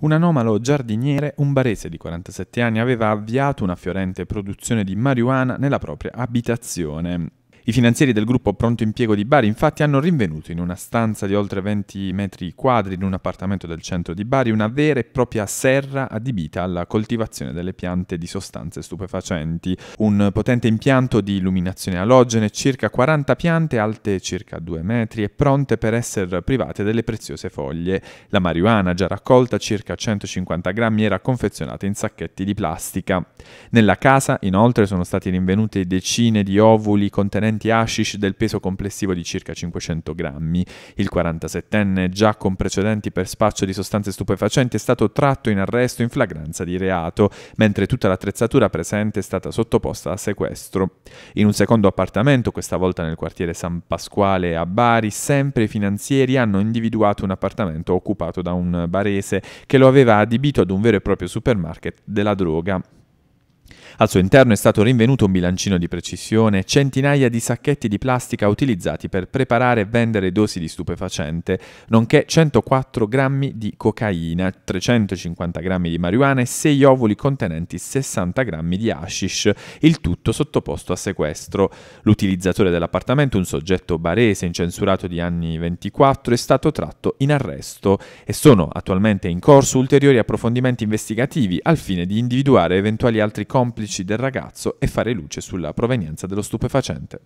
Un anomalo giardiniere un barese di 47 anni aveva avviato una fiorente produzione di marijuana nella propria abitazione i finanzieri del gruppo Pronto Impiego di Bari infatti hanno rinvenuto in una stanza di oltre 20 metri quadri in un appartamento del centro di Bari una vera e propria serra adibita alla coltivazione delle piante di sostanze stupefacenti, un potente impianto di illuminazione alogene, circa 40 piante alte circa 2 metri e pronte per essere private delle preziose foglie. La marijuana già raccolta circa 150 grammi era confezionata in sacchetti di plastica. Nella casa inoltre sono stati rinvenuti decine di ovuli contenenti proventi hashish del peso complessivo di circa 500 grammi. Il 47enne, già con precedenti per spaccio di sostanze stupefacenti, è stato tratto in arresto in flagranza di reato, mentre tutta l'attrezzatura presente è stata sottoposta a sequestro. In un secondo appartamento, questa volta nel quartiere San Pasquale a Bari, sempre i finanzieri hanno individuato un appartamento occupato da un barese che lo aveva adibito ad un vero e proprio supermarket della droga. Al suo interno è stato rinvenuto un bilancino di precisione, centinaia di sacchetti di plastica utilizzati per preparare e vendere dosi di stupefacente, nonché 104 grammi di cocaina, 350 grammi di marijuana e 6 ovuli contenenti 60 grammi di hashish, il tutto sottoposto a sequestro. L'utilizzatore dell'appartamento, un soggetto barese incensurato di anni 24, è stato tratto in arresto e sono attualmente in corso ulteriori approfondimenti investigativi al fine di individuare eventuali altri compiti complici del ragazzo e fare luce sulla provenienza dello stupefacente.